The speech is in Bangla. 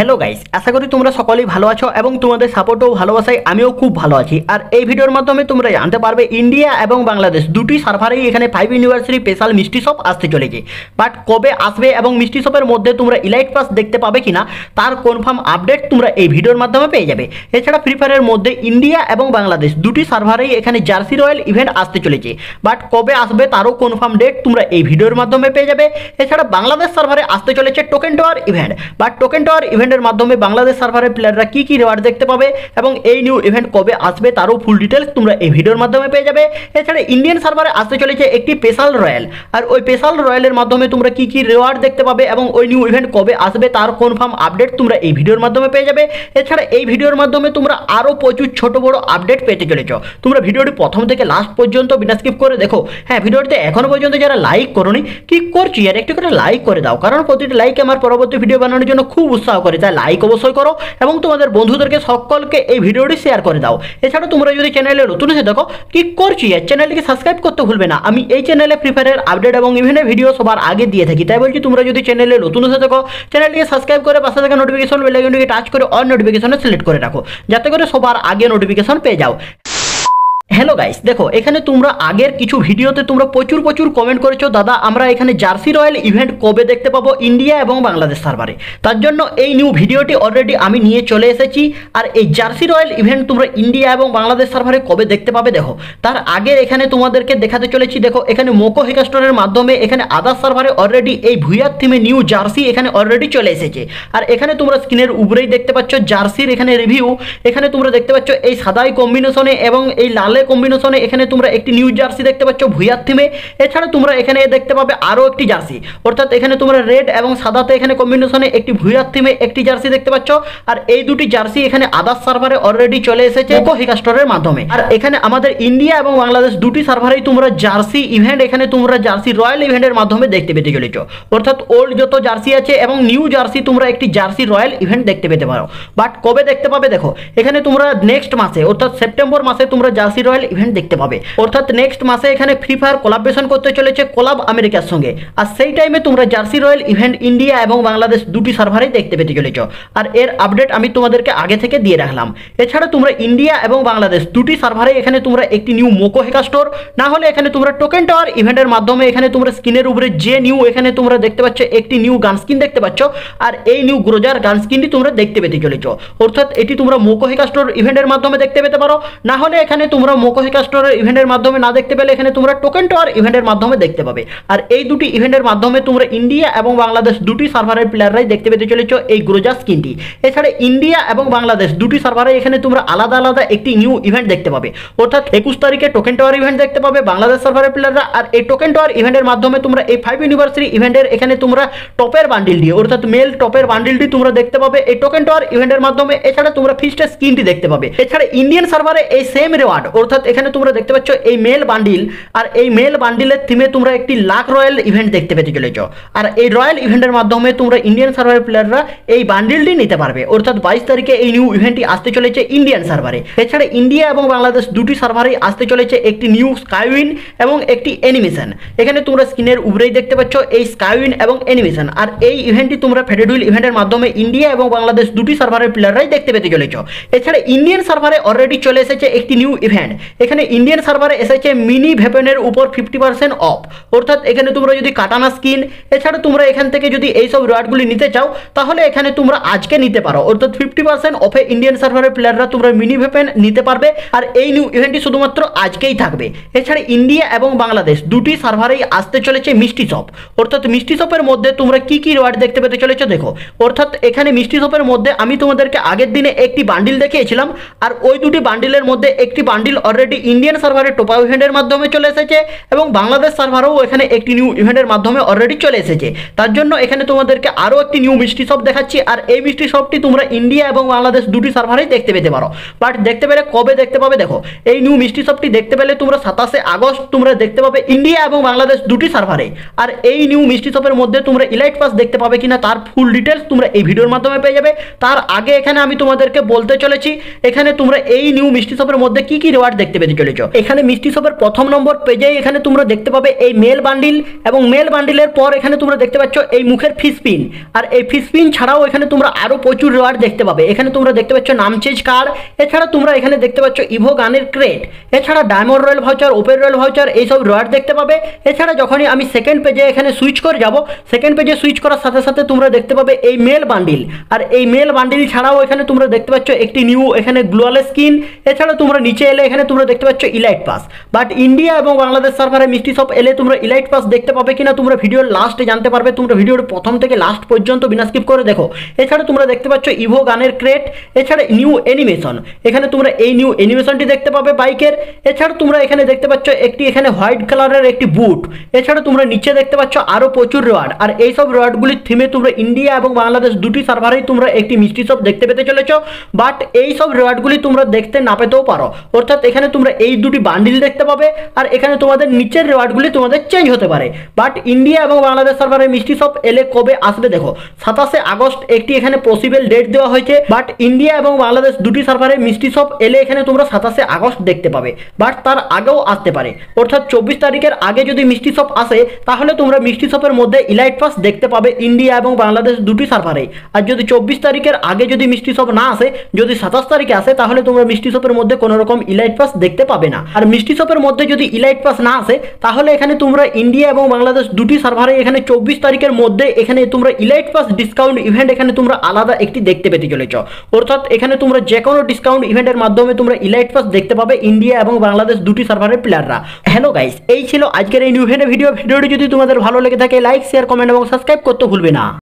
হ্যালো গাইস আশা করি তোমরা সকলেই ভালো আছো এবং তোমাদের সাপোর্টও ভালোবাসাই ভালোবাসায় আমিও খুব ভালো আছি আর এই ভিডিওর মাধ্যমে তোমরা জানতে পারবে ইন্ডিয়া এবং বাংলাদেশ দুটি সার্ভারেই এখানে ফাইভ ইউনিভার্সিটি স্পেশাল মিষ্টি শপ আসতে চলেছে বাট কবে আসবে এবং মিষ্টি শপের মধ্যে তোমরা ইলাইট পাস দেখতে পাবে কিনা তার কনফার্ম আপডেট তোমরা এই ভিডিওর মাধ্যমে পেয়ে যাবে এছাড়া ফ্রি ফায়ারের মধ্যে ইন্ডিয়া এবং বাংলাদেশ দুটি সার্ভারেই এখানে জার্সি রয়্যাল ইভেন্ট আসতে চলেছে বাট কবে আসবে তারও কনফার্ম ডেট তোমরা এই ভিডিওর মাধ্যমে পেয়ে যাবে এছাড়া বাংলাদেশ সার্ভারে আসতে চলেছে token tower event but token tower event ইভেন্টের মাধ্যমে বাংলাদেশ সার্ভারের প্লেয়াররা কী কী রেওয়ার্ড দেখতে পাবে এবং এই নিউ ইভেন্ট কবে আসবে তারও ফুল ডিটেলস তোমরা এই ভিডিওর মাধ্যমে পেয়ে যাবে এছাড়া ইন্ডিয়ান সার্ভারে আসতে চলেছে একটি স্পেশাল রয়্যাল আর ওই স্পেশাল রয়্যালের মাধ্যমে তোমরা কী কী রেওয়ার্ড দেখতে পাবে এবং ওই নিউ ইভেন্ট কবে আসবে তার কনফার্ম আপডেট তোমরা এই ভিডিওর মাধ্যমে পেয়ে যাবে এছাড়া এই ভিডিওর মাধ্যমে তোমরা আরও প্রচুর ছোট বড় আপডেট পেতে চলেছ তোমরা ভিডিওটি প্রথম থেকে লাস্ট পর্যন্ত বিনা স্কিপ করে দেখো হ্যাঁ ভিডিওটিতে এখনও পর্যন্ত যারা লাইক করোনি কি করছি আর একটু করে লাইক করে দাও কারণ প্রতিটি লাইক আমার পরবর্তী ভিডিও বানানোর জন্য খুব উৎসাহ করে যায় লাইক অবশ্যই করো এবং তোমাদের বন্ধুদেরকে সকলকে এই ভিডিওটি শেয়ার করে দাও এছাড়া তোমরা যদি চ্যানেলে নতুন এসে দেখো কি করছি চ্যানেলটিকে সাবস্ক্রাইব করতে ভুলবে না আমি এই চ্যানেলে ফ্রি ফায়ারের আপডেট এবং ইভেন্টের ভিডিও সবার আগে দিয়ে থাকি তাই বলছি তোমরা যদি চ্যানেলে নতুন এসে দেখো চ্যানেলটিকে সাবস্ক্রাইব করে পাশে থাকা নোটিফিকেশন বেলাইকনটিকে টাচ করে অন নোটিফিকেশনে সিলেক্ট করে রাখো যাতে করে সবার আগে নোটিফিকেশন পেয়ে যাও হ্যালো গাইস দেখো এখানে তোমরা আগের কিছু ভিডিওতে তোমরা প্রচুর প্রচুর কমেন্ট করেছো দাদা আমরা এখানে জার্সি রয়্যাল ইভেন্ট কবে দেখতে পাবো ইন্ডিয়া এবং বাংলাদেশ সার্ভারে তার জন্য এই নিউ ভিডিওটি অলরেডি আমি নিয়ে চলে এসেছি আর এই জার্সি রয়্যাল ইভেন্ট তোমরা ইন্ডিয়া এবং বাংলাদেশ সার্ভারে কবে দেখতে পাবে দেখো তার আগে এখানে তোমাদেরকে দেখাতে চলেছি দেখো এখানে মোকো হেকাস্টোরের মাধ্যমে এখানে আদার সার্ভারে অলরেডি এই ভুইয়ার থিমে নিউ জার্সি এখানে অলরেডি চলে এসেছে আর এখানে তোমরা স্ক্রিনের উপরেই দেখতে পাচ্ছ জার্সির এখানে রিভিউ এখানে তোমরা দেখতে পাচ্ছ এই সাদাই কম্বিনেশনে এবং এই লালে কালারের কম্বিনেশনে এখানে তোমরা একটি নিউ জার্সি দেখতে পাচ্ছ ভুইয়ার থিমে এছাড়া তোমরা এখানে দেখতে পাবে আরও একটি জার্সি অর্থাৎ এখানে তোমরা রেড এবং সাদাতে এখানে কম্বিনেশনে একটি ভুইয়ার থিমে একটি জার্সি দেখতে পাচ্ছ আর এই দুটি জার্সি এখানে আদার স্টারে অলরেডি চলে এসেছে হিকাস্টোরের মাধ্যমে আর এখানে আমাদের ইন্ডিয়া এবং বাংলাদেশ দুটি সার্ভারেই তোমরা জার্সি ইভেন্ট এখানে তোমরা জার্সি রয়্যাল ইভেন্টের মাধ্যমে দেখতে পেতে চলেছ অর্থাৎ ওল্ড যত জার্সি আছে এবং নিউ জার্সি তোমরা একটি জার্সি রয়্যাল ইভেন্ট দেখতে পেতে পারো বাট কবে দেখতে পাবে দেখো এখানে তোমরা নেক্সট মাসে অর্থাৎ সেপ্টেম্বর মাসে তোমরা জার্সি রয়্যাল ইভেন্ট দেখতে পাবে অর্থাৎ নেক্সট মাসে এখানে ফ্রি ফায়ার কোলাবরেশন করতে চলেছে কোলাব আমেরিকার সঙ্গে আর সেই টাইমে তোমরা জার্সি রয়্যাল ইভেন্ট ইন্ডিয়া এবং বাংলাদেশ দুটি সার্ভারেই দেখতে পেতে চলেছ আর এর আপডেট আমি তোমাদেরকে আগে থেকে দিয়ে রাখলাম এছাড়া তোমরা ইন্ডিয়া এবং বাংলাদেশ দুটি সার্ভারে এখানে তোমরা একটি নিউ মোকো হেকা স্টোর না হলে এখানে তোমরা টোকেন টাওয়ার ইভেন্টের মাধ্যমে এখানে তোমরা স্কিনের উপরে যে নিউ এখানে তোমরা দেখতে পাচ্ছ একটি নিউ গান স্কিন দেখতে পাচ্ছ আর এই নিউ গ্রোজার গান স্কিনটি তোমরা দেখতে পেতে চলেছ অর্থাৎ এটি তোমরা মোকো হেকা স্টোর ইভেন্টের মাধ্যমে দেখতে পেতে পারো না হলে এখানে তোমরা মোকোহিকা স্টোরের ইভেন্টের মাধ্যমে না দেখতে পেলে এখানে তোমরা টোকেন টোয়ার ইভেন্টের মাধ্যমে দেখতে পাবে আর এই দুটি ইভেন্টের মাধ্যমে তোমরা ইন্ডিয়া এবং বাংলাদেশ দুটি সার্ভারের প্লেয়াররাই দেখতে পেতে চলেছ এই গ্রোজা স্কিনটি এছাড়া ইন্ডিয়া এবং বাংলাদেশ দুটি সার্ভারে এখানে তোমরা আলাদা আলাদা একটি নিউ ইভেন্ট দেখতে পাবে অর্থাৎ একুশ তারিখে টোকেন টোয়ার ইভেন্ট দেখতে পাবে বাংলাদেশ সার্ভারের প্লেয়াররা আর এই টোকেন টোয়ার ইভেন্টের মাধ্যমে তোমরা এই ফাইভ ইউনিভার্সিটি ইভেন্টের এখানে তোমরা টপের বান্ডিল দিয়ে অর্থাৎ মেল টপের বান্ডিলটি তোমরা দেখতে পাবে এই টোকেন টোয়ার ইভেন্টের মাধ্যমে এছাড়া তোমরা ফিস্টের স্কিনটি দেখতে পাবে এছাড়া ইন্ডিয়ান সার্ভারে এই সেম রেওয়ার্ড অর্থাৎ অর্থাৎ এখানে তোমরা দেখতে পাচ্ছ এই মেল বান্ডিল আর এই মেল বান্ডিলের থিমে তোমরা একটি লাখ রয়্যাল ইভেন্ট দেখতে পেতে চলেছ আর এই রয়্যাল ইভেন্টের মাধ্যমে তোমরা ইন্ডিয়ান সার্ভারের প্লেয়াররা এই বান্ডিলটি নিতে পারবে অর্থাৎ বাইশ তারিখে এই নিউ ইভেন্টটি আসতে চলেছে ইন্ডিয়ান সার্ভারে এছাড়া ইন্ডিয়া এবং বাংলাদেশ দুটি সার্ভারেই আসতে চলেছে একটি নিউ স্কাইউইন এবং একটি অ্যানিমেশন এখানে তোমরা স্ক্রিনের উপরেই দেখতে পাচ্ছ এই স্কাইউইন এবং অ্যানিমেশন আর এই ইভেন্টটি তোমরা ফেডেডুইল ইভেন্টের মাধ্যমে ইন্ডিয়া এবং বাংলাদেশ দুটি সার্ভারের প্লেয়াররাই দেখতে পেতে চলেছ এছাড়া ইন্ডিয়ান সার্ভারে অলরেডি চলে এসেছে একটি নিউ ইভেন্ট এখানে ইন্ডিয়ান সার্ভারে এসেছে মিনি ভেপেনের উপর ফিফটি পার্সেন্ট অফ অর্থাৎ এখানে তোমরা যদি কাটানা স্কিন এছাড়া তোমরা এখান থেকে যদি এইসব রোয়ার্ডগুলি নিতে চাও তাহলে এখানে তোমরা আজকে নিতে পারো অর্থাৎ ফিফটি পার্সেন্ট অফে ইন্ডিয়ান সার্ভারের প্লেয়াররা তোমরা মিনি ভেপেন নিতে পারবে আর এই নিউ ইভেন্টটি শুধুমাত্র আজকেই থাকবে এছাড়া ইন্ডিয়া এবং বাংলাদেশ দুটি সার্ভারেই আসতে চলেছে মিষ্টি শপ অর্থাৎ মিষ্টি শপের মধ্যে তোমরা কি কি রোয়ার্ড দেখতে পেতে চলেছো দেখো অর্থাৎ এখানে মিষ্টি শপের মধ্যে আমি তোমাদেরকে আগের দিনে একটি বান্ডিল দেখিয়েছিলাম আর ওই দুটি বান্ডিলের মধ্যে একটি বান্ডিল অলরেডি ইন্ডিয়ান সার্ভারে টোপা ইভেন্টের মাধ্যমে চলে এসেছে এবং বাংলাদেশ সার্ভারও এখানে একটি নিউ ইভেন্টের মাধ্যমে অলরেডি চলে এসেছে তার জন্য এখানে তোমাদেরকে আরও একটি নিউ মিষ্টি শপ দেখাচ্ছি আর এই মিষ্টি শপটি তোমরা ইন্ডিয়া এবং বাংলাদেশ দুটি সার্ভারেই দেখতে পেতে পারো বাট দেখতে পেলে কবে দেখতে পাবে দেখো এই নিউ মিষ্টি শপটি দেখতে পেলে তোমরা সাতাশে আগস্ট তোমরা দেখতে পাবে ইন্ডিয়া এবং বাংলাদেশ দুটি সার্ভারে আর এই নিউ মিষ্টি শপের মধ্যে তোমরা ইলাইট পাস দেখতে পাবে কিনা তার ফুল ডিটেলস তোমরা এই ভিডিওর মাধ্যমে পেয়ে যাবে তার আগে এখানে আমি তোমাদেরকে বলতে চলেছি এখানে তোমরা এই নিউ মিষ্টি শপের মধ্যে কী কী রেওয়ার্ড অফার দেখতে পেতে চলেছ এখানে মিষ্টি সোভার প্রথম নম্বর পেজে এখানে তোমরা দেখতে পাবে এই মেল বান্ডিল এবং মেল বান্ডিলের পর এখানে তোমরা দেখতে পাচ্ছ এই মুখের ফিসপিন পিন আর এই ফিসপিন ছাড়াও এখানে তোমরা আরো প্রচুর রেওয়ার দেখতে পাবে এখানে তোমরা দেখতে পাচ্ছ নামচেজ কার এছাড়া তোমরা এখানে দেখতে পাচ্ছ ইভো গানের ক্রেট এছাড়া diamond royale voucher open royale voucher এইসব রেওয়ার দেখতে পাবে এছাড়া যখনই আমি সেকেন্ড পেজে এখানে সুইচ করে যাব সেকেন্ড পেজে সুইচ করার সাথে সাথে তোমরা দেখতে পাবে এই মেল বান্ডিল আর এই মেল বান্ডিল ছাড়াও এখানে তোমরা দেখতে পাচ্ছ একটি নিউ এখানে গ্লোয়াল স্কিন এছাড়া তোমরা নিচে এলে এখানে এখানে তোমরা দেখতে পাচ্ছ ইলাইট পাস বাট ইন্ডিয়া এবং বাংলাদেশ সার্ভারে মিষ্টি সব এলে তোমরা ইলাইট পাস দেখতে পাবে কিনা তোমরা ভিডিওর লাস্টে জানতে পারবে তোমরা ভিডিওর প্রথম থেকে লাস্ট পর্যন্ত বিনা স্কিপ করে দেখো এছাড়া তোমরা দেখতে পাচ্ছ ইভো গানের ক্রেট এছাড়া নিউ অ্যানিমেশন এখানে তোমরা এই নিউ অ্যানিমেশনটি দেখতে পাবে বাইকের এছাড়া তোমরা এখানে দেখতে পাচ্ছ একটি এখানে হোয়াইট কালারের একটি বুট এছাড়া তোমরা নিচে দেখতে পাচ্ছ আরও প্রচুর রোয়ার্ড আর এইসব রোয়ার্ডগুলির থিমে তোমরা ইন্ডিয়া এবং বাংলাদেশ দুটি সার্ভারেই তোমরা একটি মিষ্টি সব দেখতে পেতে চলেছ বাট এই সব রোয়ার্ডগুলি তোমরা দেখতে না পেতেও পারো অর্থাৎ এখানে তোমরা এই দুটি বান্ডিল দেখতে পাবে আর এখানে তোমাদের নিচের রেওয়ার্ডগুলি তোমাদের চেঞ্জ হতে পারে বাট ইন্ডিয়া এবং বাংলাদেশ সার্ভারে মিষ্টি সব এলে কবে আসবে দেখো সাতাশে আগস্ট একটি এখানে পসিবল ডেট দেওয়া হয়েছে বাট ইন্ডিয়া এবং বাংলাদেশ দুটি সার্ভারে মিষ্টি সব এলে এখানে তোমরা সাতাশে আগস্ট দেখতে পাবে বাট তার আগেও আসতে পারে অর্থাৎ চব্বিশ তারিখের আগে যদি মিষ্টি শপ আসে তাহলে তোমরা মিষ্টি সপের মধ্যে ইলাইট পাস দেখতে পাবে ইন্ডিয়া এবং বাংলাদেশ দুটি সার্ভারে আর যদি চব্বিশ তারিখের আগে যদি মিষ্টি শপ না আসে যদি সাতাশ তারিখে আসে তাহলে তোমরা মিষ্টি সপের মধ্যে কোনোরকম ইলাইট পাস দেখতে পাবে না আর মিষ্টি শপের মধ্যে যদি ইলাইট পাস না আসে তাহলে এখানে তোমরা ইন্ডিয়া এবং বাংলাদেশ দুটি সার্ভারে এখানে চব্বিশ তারিখের মধ্যে এখানে তোমরা ইলাইট পাস ডিসকাউন্ট ইভেন্ট এখানে তোমরা আলাদা একটি দেখতে পেতে চলেছ অর্থাৎ এখানে তোমরা যে কোনো ডিসকাউন্ট ইভেন্টের মাধ্যমে তোমরা ইলাইট পাস দেখতে পাবে ইন্ডিয়া এবং বাংলাদেশ দুটি সার্ভারের প্লেয়াররা হ্যালো গাইস এই ছিল আজকের এই নিউ ভিডিও ভিডিওটি যদি তোমাদের ভালো লেগে থাকে লাইক শেয়ার কমেন্ট এবং সাবস্ক্রাইব করতে ভুলবে না